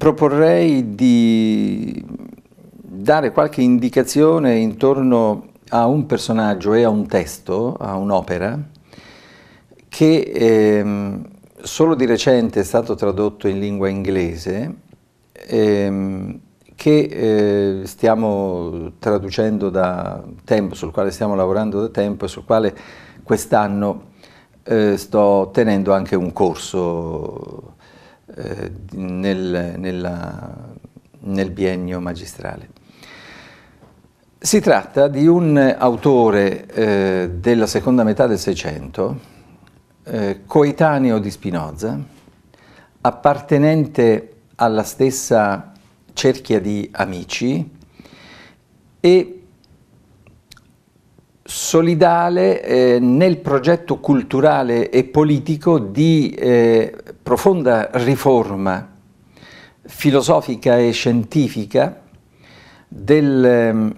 proporrei di dare qualche indicazione intorno a un personaggio e a un testo, a un'opera, che ehm, solo di recente è stato tradotto in lingua inglese, ehm, che eh, stiamo traducendo da tempo, sul quale stiamo lavorando da tempo e sul quale quest'anno eh, sto tenendo anche un corso nel, nella, nel biennio magistrale. Si tratta di un autore eh, della seconda metà del Seicento, eh, coetaneo di Spinoza, appartenente alla stessa cerchia di amici e solidale eh, nel progetto culturale e politico di eh, profonda riforma filosofica e scientifica del eh,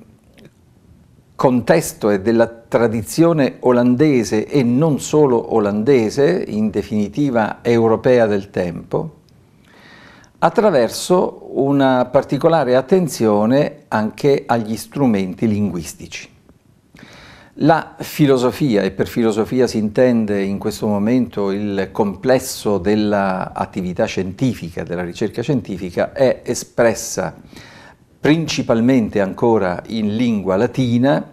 contesto e della tradizione olandese e non solo olandese, in definitiva europea del tempo, attraverso una particolare attenzione anche agli strumenti linguistici. La filosofia, e per filosofia si intende in questo momento il complesso dell'attività scientifica, della ricerca scientifica, è espressa principalmente ancora in lingua latina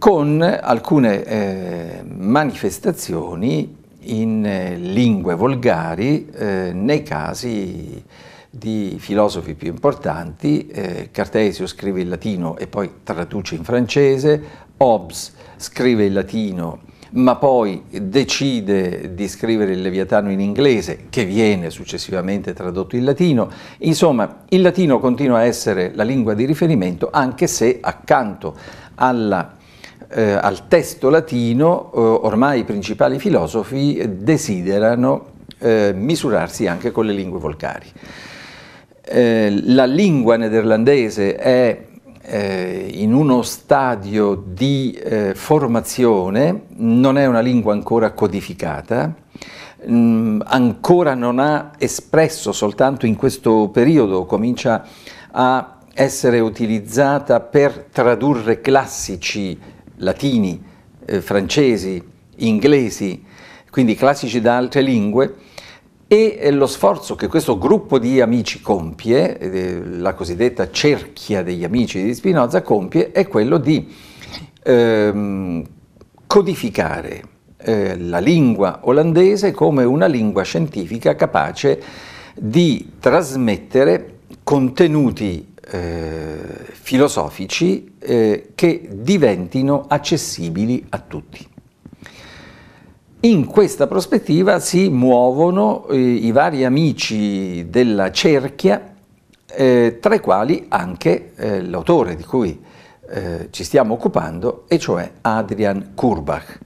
con alcune eh, manifestazioni in eh, lingue volgari eh, nei casi di filosofi più importanti, eh, Cartesio scrive in latino e poi traduce in francese, Hobbes scrive in latino, ma poi decide di scrivere il Leviatano in inglese, che viene successivamente tradotto in latino. Insomma, il latino continua a essere la lingua di riferimento, anche se accanto alla, eh, al testo latino eh, ormai i principali filosofi desiderano eh, misurarsi anche con le lingue volcari. Eh, la lingua nederlandese è eh, in uno stadio di eh, formazione, non è una lingua ancora codificata, mh, mm, ancora non ha espresso, soltanto in questo periodo comincia a essere utilizzata per tradurre classici latini, eh, francesi, inglesi, quindi classici da altre lingue, e eh, lo sforzo che questo gruppo di amici compie, eh, la cosiddetta cerchia degli amici di Spinoza compie, è quello di ehm, codificare eh, la lingua olandese come una lingua scientifica capace di trasmettere contenuti eh, filosofici eh, che diventino accessibili a tutti. In questa prospettiva si muovono eh, i vari amici della cerchia, eh, tra i quali anche eh, l'autore di cui eh, ci stiamo occupando, e cioè Adrian Kurbach,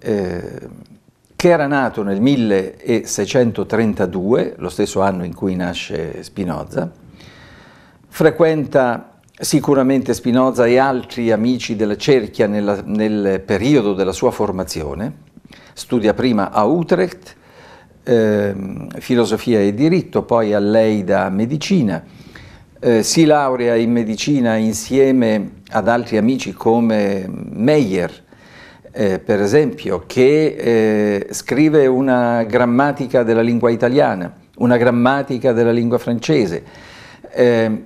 eh, che era nato nel 1632, lo stesso anno in cui nasce Spinoza, frequenta Sicuramente Spinoza e altri amici della cerchia nella, nel periodo della sua formazione, studia prima a Utrecht eh, filosofia e diritto, poi a Leida medicina, eh, si laurea in medicina insieme ad altri amici come Meyer, eh, per esempio, che eh, scrive una grammatica della lingua italiana, una grammatica della lingua francese ehm,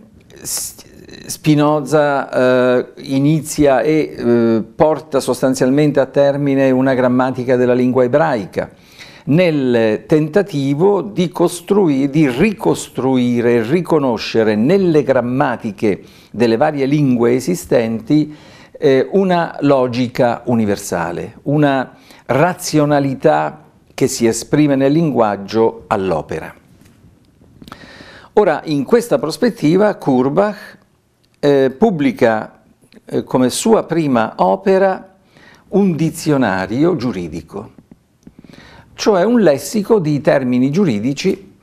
Spinoza eh, inizia e eh, porta sostanzialmente a termine una grammatica della lingua ebraica nel tentativo di, di ricostruire e riconoscere nelle grammatiche delle varie lingue esistenti eh, una logica universale, una razionalità che si esprime nel linguaggio all'opera. Ora, in questa prospettiva, Kurbach eh, pubblica eh, come sua prima opera un dizionario giuridico, cioè un lessico di termini giuridici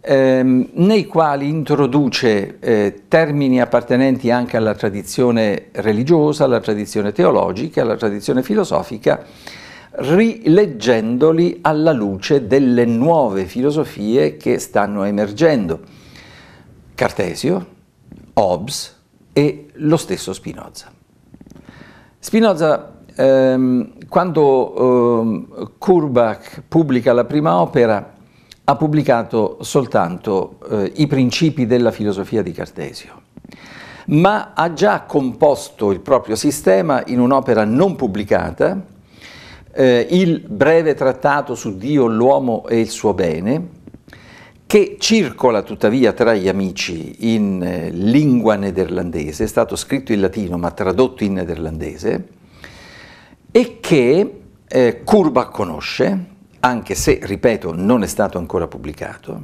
ehm, nei quali introduce eh, termini appartenenti anche alla tradizione religiosa, alla tradizione teologica, alla tradizione filosofica, rileggendoli alla luce delle nuove filosofie che stanno emergendo. Cartesio, Hobbes, e lo stesso Spinoza. Spinoza, ehm, quando ehm, Kurbach pubblica la prima opera, ha pubblicato soltanto eh, i principi della filosofia di Cartesio, ma ha già composto il proprio sistema in un'opera non pubblicata, eh, il breve trattato su Dio, l'uomo e il suo bene, che circola tuttavia tra gli amici in eh, lingua nederlandese, è stato scritto in latino ma tradotto in nederlandese, e che eh, Curba conosce, anche se, ripeto, non è stato ancora pubblicato,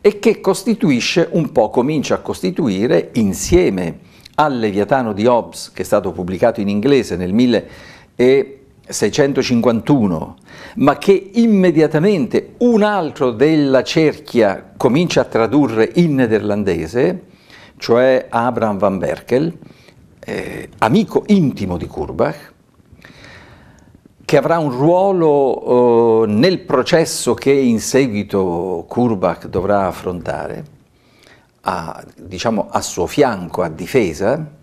e che costituisce un po', comincia a costituire insieme al Leviatano di Hobbes, che è stato pubblicato in inglese nel 1800, 651, ma che immediatamente un altro della cerchia comincia a tradurre in nederlandese, cioè Abraham van Berkel, eh, amico intimo di Kurbach, che avrà un ruolo eh, nel processo che in seguito Kurbach dovrà affrontare, a, diciamo a suo fianco, a difesa,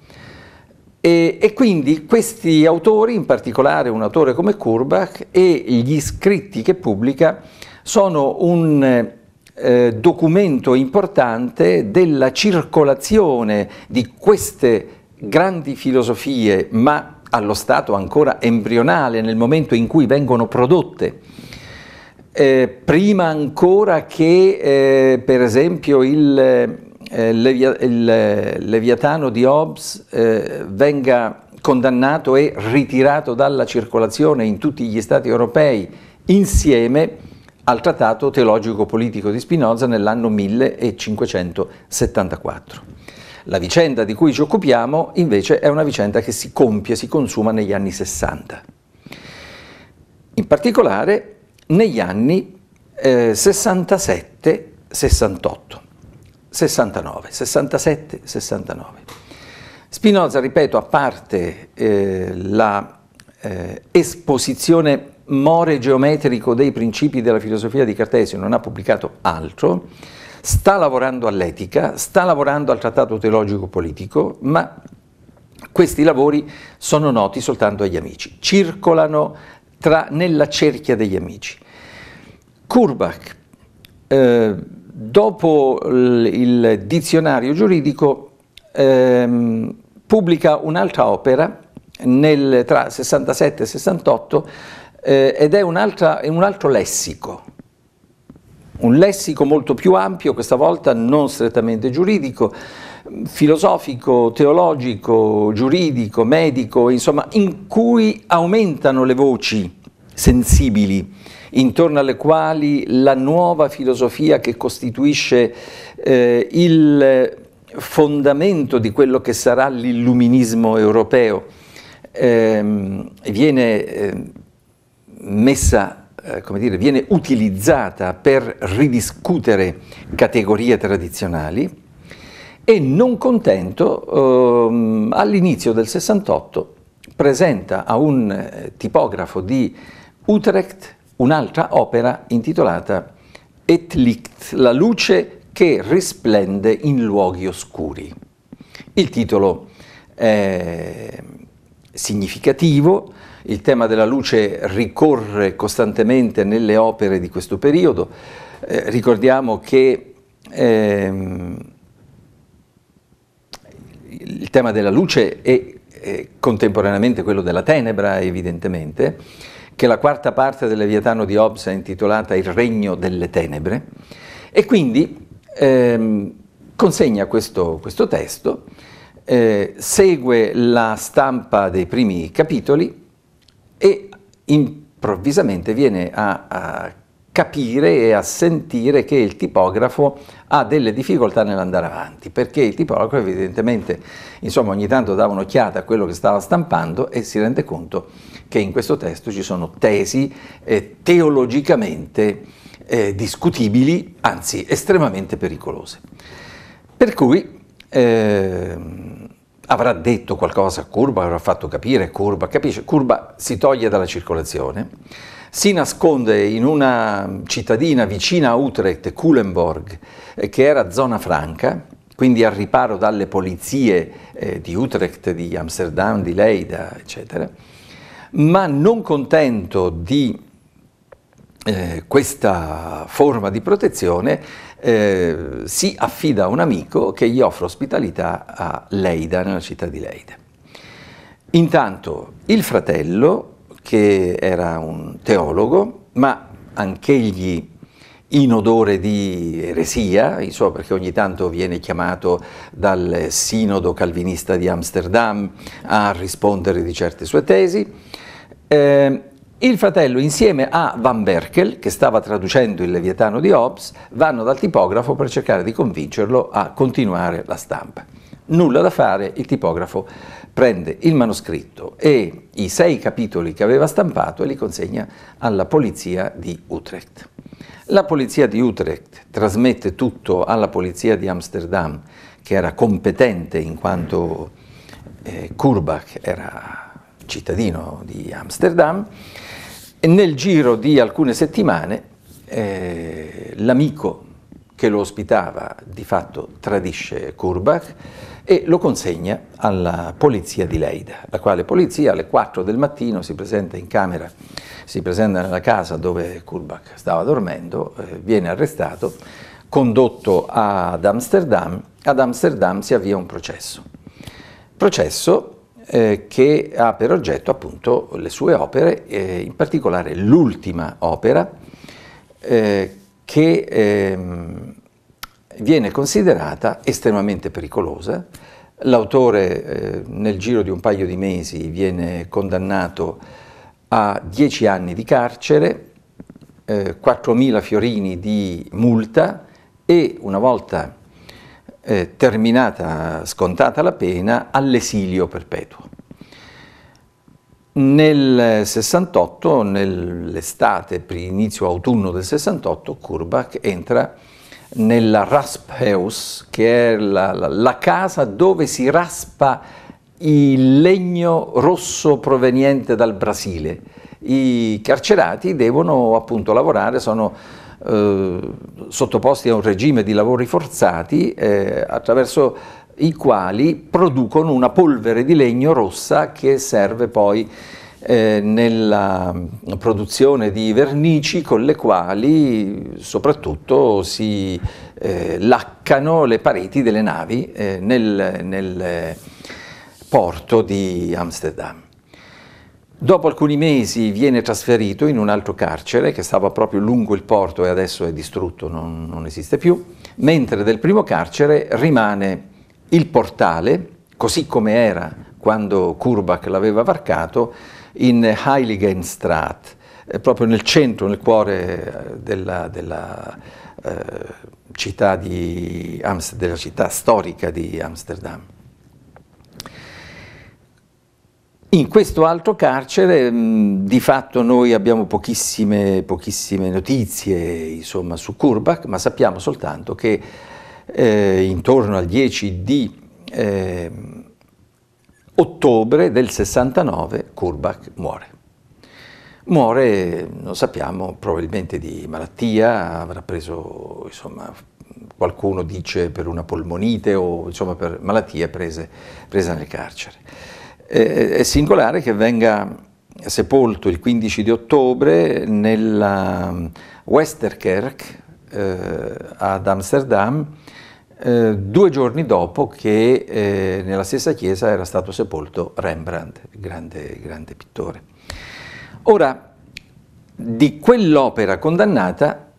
e, e, quindi questi autori, in particolare un autore come Kurbach e gli scritti che pubblica, sono un eh, documento importante della circolazione di queste grandi filosofie, ma allo stato ancora embrionale nel momento in cui vengono prodotte. Eh, prima ancora che, eh, per esempio, il eh, Levia, il eh, Leviatano di Hobbes eh, venga condannato e ritirato dalla circolazione in tutti gli Stati europei insieme al trattato teologico-politico di Spinoza nell'anno 1574. La vicenda di cui ci occupiamo invece è una vicenda che si compie, si consuma negli anni 60. In particolare negli anni eh, 67-68. 69, 67, 69. Spinoza, ripeto, a parte eh, la eh, more geometrico dei principi della filosofia di Cartesio, non ha pubblicato altro, sta lavorando all'etica, sta lavorando al trattato teologico politico, ma questi lavori sono noti soltanto agli amici, circolano tra, nella cerchia degli amici. Kurbach, eh, dopo il dizionario giuridico ehm, pubblica un'altra opera nel, tra 67 e 68 eh, ed è, un altro lessico, un lessico molto più ampio, questa volta non strettamente giuridico, filosofico, teologico, giuridico, medico, insomma, in cui aumentano le voci sensibili intorno alle quali la nuova filosofia che costituisce eh, il fondamento di quello che sarà l'illuminismo europeo ehm, eh, viene eh, come dire, viene utilizzata per ridiscutere categorie tradizionali e non contento ehm, all'inizio del 68 presenta a un eh, tipografo di Utrecht un'altra opera intitolata Et Licht, la luce che risplende in luoghi oscuri. Il titolo è significativo, il tema della luce ricorre costantemente nelle opere di questo periodo. Eh, ricordiamo che ehm, il tema della luce è, è contemporaneamente quello della tenebra, evidentemente che la quarta parte del Leviatano di Hobbes è intitolata Il regno delle tenebre, e quindi ehm, consegna questo, questo testo, eh, segue la stampa dei primi capitoli e improvvisamente viene a, a capire e sentire che il tipografo ha delle difficoltà nell'andare avanti, perché il tipografo evidentemente, insomma, ogni tanto dava un'occhiata a quello che stava stampando e si rende conto che in questo testo ci sono tesi eh, teologicamente eh, discutibili, anzi estremamente pericolose. Per cui eh, avrà detto qualcosa a Curba, avrà fatto capire Curba, capisce? Curba si toglie dalla circolazione, si nasconde in una cittadina vicina a Utrecht, Culemborg, eh, che era zona franca, quindi al riparo dalle polizie eh, di Utrecht, di Amsterdam, di Leida, eccetera, ma non contento di eh, questa forma di protezione eh, si affida a un amico che gli offre ospitalità a Leida, nella città di Leida. Intanto il fratello, che era un teologo, ma anch'egli in odore di eresia, insomma, perché ogni tanto viene chiamato dal sinodo calvinista di Amsterdam a rispondere di certe sue tesi, eh, il fratello, insieme a Van Berkel, che stava traducendo il Leviatano di Hobbes, vanno dal tipografo per cercare di convincerlo a continuare la stampa. Nulla da fare, il tipografo prende il manoscritto e i sei capitoli che aveva stampato e li consegna alla polizia di Utrecht. La polizia di Utrecht trasmette tutto alla polizia di Amsterdam, che era competente in quanto eh, Kurbach era cittadino di Amsterdam, e nel giro di alcune settimane eh, l'amico che lo ospitava di fatto tradisce Kurbach e lo consegna alla polizia di Leida, la quale polizia alle 4 del mattino si presenta in camera, si presenta nella casa dove Kurbach stava dormendo, eh, viene arrestato, condotto ad Amsterdam, ad Amsterdam si avvia un processo. Processo eh, che ha per oggetto appunto le sue opere, eh, in particolare l'ultima opera eh, che ehm, viene considerata estremamente pericolosa. L'autore eh, nel giro di un paio di mesi viene condannato a dieci anni di carcere, 4.000 eh, fiorini di multa e una volta eh, terminata, scontata la pena, all'esilio perpetuo. Nel 68, nell'estate, inizio autunno del 68, Kurbach entra nella Rasphaus, che è la, la, la, casa dove si raspa il legno rosso proveniente dal Brasile. I carcerati devono appunto lavorare, sono eh, sottoposti a un regime di lavori forzati eh, attraverso i quali producono una polvere di legno rossa che serve poi eh, nella produzione di vernici con le quali soprattutto si eh, laccano le pareti delle navi eh, nel, nel eh, porto di Amsterdam. Dopo alcuni mesi viene trasferito in un altro carcere che stava proprio lungo il porto e adesso è distrutto, non, non esiste più, mentre del primo carcere rimane il portale, così come era quando Kurbach l'aveva varcato, in Heiligenstraat, eh, proprio nel centro, nel cuore eh, della, della, eh, città, di, della città storica di Amsterdam. In questo altro carcere di fatto noi abbiamo pochissime, pochissime notizie insomma, su Kurbach, ma sappiamo soltanto che eh, intorno al 10 di eh, ottobre del 69 Kurbach muore. Muore, non sappiamo, probabilmente di malattia, avrà preso, insomma, qualcuno dice per una polmonite o insomma per malattie prese, prese nel carcere è singolare che venga sepolto il 15 di ottobre nella mm, Westerkerk eh, ad Amsterdam, eh, due giorni dopo che eh, nella stessa chiesa era stato sepolto Rembrandt, grande, grande pittore. Ora, di quell'opera condannata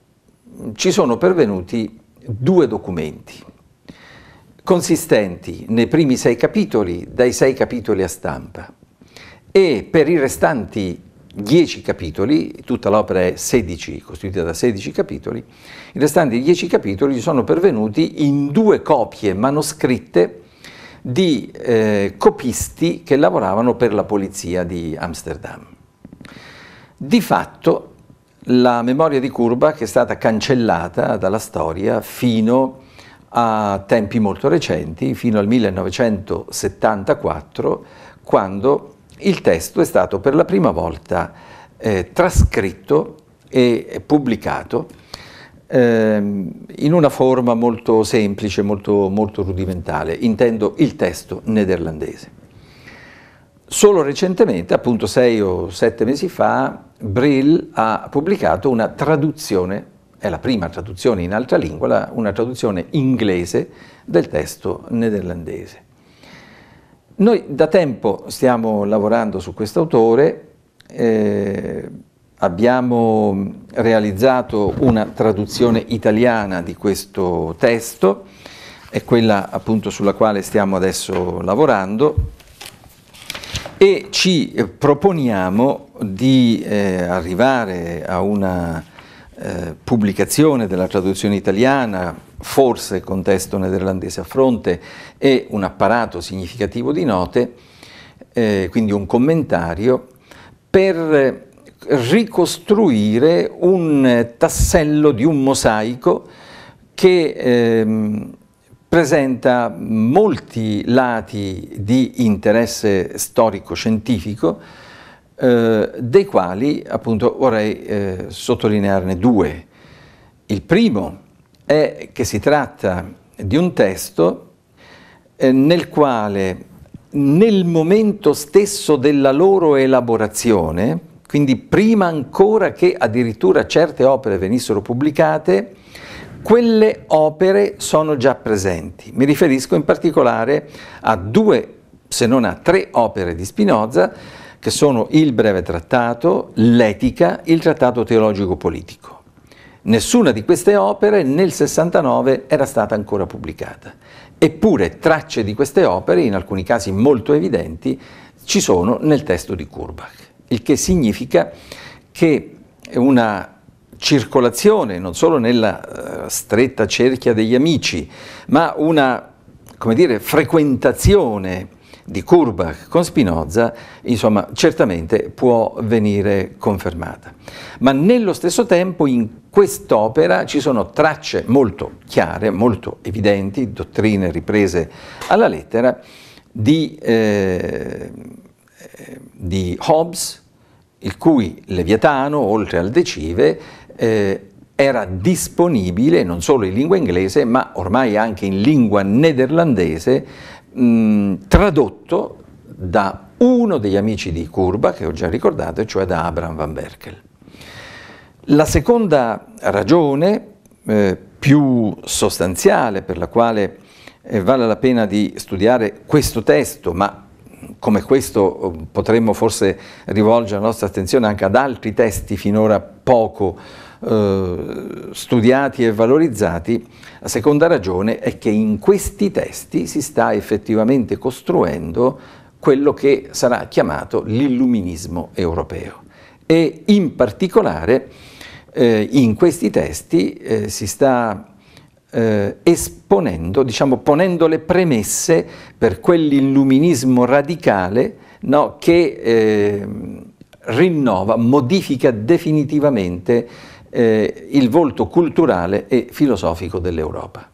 mm, ci sono pervenuti due documenti consistenti nei primi sei capitoli, dai sei capitoli a stampa, e per i restanti dieci capitoli, tutta l'opera è 16, costituita da 16 capitoli, i restanti dieci capitoli sono pervenuti in due copie manoscritte di eh, copisti che lavoravano per la polizia di Amsterdam. Di fatto la memoria di Curba, è stata cancellata dalla storia fino a a tempi molto recenti, fino al 1974, quando il testo è stato per la prima volta eh, trascritto e pubblicato eh, in una forma molto semplice, molto, molto rudimentale, intendo il testo nederlandese. Solo recentemente, appunto sei o sette mesi fa, Brill ha pubblicato una traduzione è la prima traduzione in altra lingua, una traduzione inglese del testo nederlandese. Noi da tempo stiamo lavorando su questo autore, eh, abbiamo realizzato una traduzione italiana di questo testo, è quella appunto sulla quale stiamo adesso lavorando e ci proponiamo di eh, arrivare a una eh, pubblicazione della traduzione italiana, forse con testo nederlandese a fronte, e un apparato significativo di note, eh, quindi un commentario, per ricostruire un tassello di un mosaico che ehm, presenta molti lati di interesse storico-scientifico, eh, dei quali appunto vorrei eh, sottolinearne due. Il primo è che si tratta di un testo eh, nel quale nel momento stesso della loro elaborazione, quindi prima ancora che addirittura certe opere venissero pubblicate, quelle opere sono già presenti. Mi riferisco in particolare a due, se non a tre opere di Spinoza, che sono il breve trattato, l'etica, il trattato teologico-politico. Nessuna di queste opere nel 69 era stata ancora pubblicata, eppure tracce di queste opere, in alcuni casi molto evidenti, ci sono nel testo di Kurbach, il che significa che una circolazione, non solo nella eh, stretta cerchia degli amici, ma una dire, frequentazione di Kurbach con Spinoza, insomma, certamente può venire confermata. Ma nello stesso tempo in quest'opera ci sono tracce molto chiare, molto evidenti, dottrine riprese alla lettera, di, eh, di Hobbes, il cui Leviatano, oltre al Decive, eh, era disponibile non solo in lingua inglese, ma ormai anche in lingua nederlandese mh, mm, tradotto da uno degli amici di Curba, che ho già ricordato, cioè da Abraham van Berkel. La seconda ragione eh, più sostanziale per la quale eh, vale la pena di studiare questo testo, ma come questo eh, potremmo forse rivolgere la nostra attenzione anche ad altri testi finora poco eh, studiati e valorizzati, la seconda ragione è che in questi testi si sta effettivamente costruendo quello che sarà chiamato l'illuminismo europeo e in particolare eh, in questi testi eh, si sta eh, esponendo, diciamo ponendo le premesse per quell'illuminismo radicale no, che ehm, rinnova, modifica definitivamente eh, il volto culturale e filosofico dell'Europa.